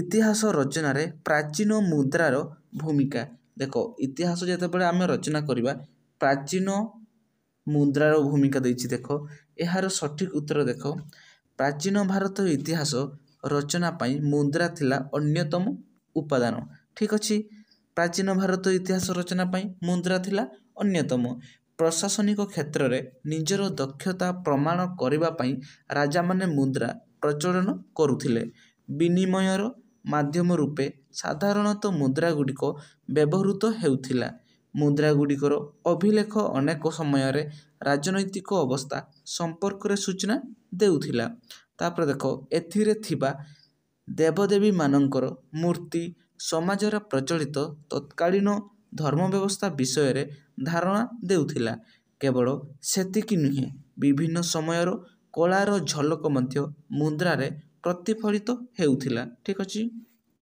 ଇତିହାସ ରଚନାରେ ପ୍ରାଚୀନ ମୁଦ୍ରାର ଭୂମିକା ଦେଖ ଇତିହାସ ଯେତେବେଳେ ଆମେ ରଚନା କରିବା ପ୍ରାଚୀନ ମୁଦ୍ରାର ଭୂମିକା ଦେଇଛି ଦେଖ ଏହାର ସଠିକ୍ ଉତ୍ତର ଦେଖ ପ୍ରାଚୀନ ଭାରତ ଇତିହାସ ରଚନା ପାଇଁ ମୁଦ୍ରା ଥିଲା ଅନ୍ୟତମ ଉପାଦାନ ଠିକ୍ ଅଛି ପ୍ରାଚୀନ ଭାରତ ଇତିହାସ ରଚନା ପାଇଁ ମୁଦ୍ରା ଥିଲା ଅନ୍ୟତମ ପ୍ରଶାସନିକ କ୍ଷେତ୍ରରେ ନିଜର ଦକ୍ଷତା ପ୍ରମାଣ କରିବା ପାଇଁ ରାଜାମାନେ ମୁଦ୍ରା ପ୍ରଚଳନ କରୁଥିଲେ ବିନିମୟର ମାଧ୍ୟମ ରୂପେ ସାଧାରଣତଃ ମୁଦ୍ରା ଗୁଡ଼ିକ ବ୍ୟବହୃତ ହେଉଥିଲା ମୁଦ୍ରା ଗୁଡ଼ିକର ଅଭିଲେଖ ଅନେକ ସମୟରେ ରାଜନୈତିକ ଅବସ୍ଥା ସମ୍ପର୍କରେ ସୂଚନା ଦେଉଥିଲା ତାପରେ ଦେଖ ଏଥିରେ ଥିବା ଦେବଦେବୀ ମାନଙ୍କର ମୂର୍ତ୍ତି ସମାଜରେ ପ୍ରଚଳିତ ତତ୍କାଳୀନ ଧର୍ମ ବ୍ୟବସ୍ଥା ବିଷୟରେ ଧାରଣା ଦେଉଥିଲା କେବଳ ସେତିକି ନୁହେଁ ବିଭିନ୍ନ ସମୟର କଳାର ଝଲକ ମଧ୍ୟ ମୁଦ୍ରାରେ ପ୍ରତିଫଳିତ ହେଉଥିଲା ଠିକ୍ ଅଛି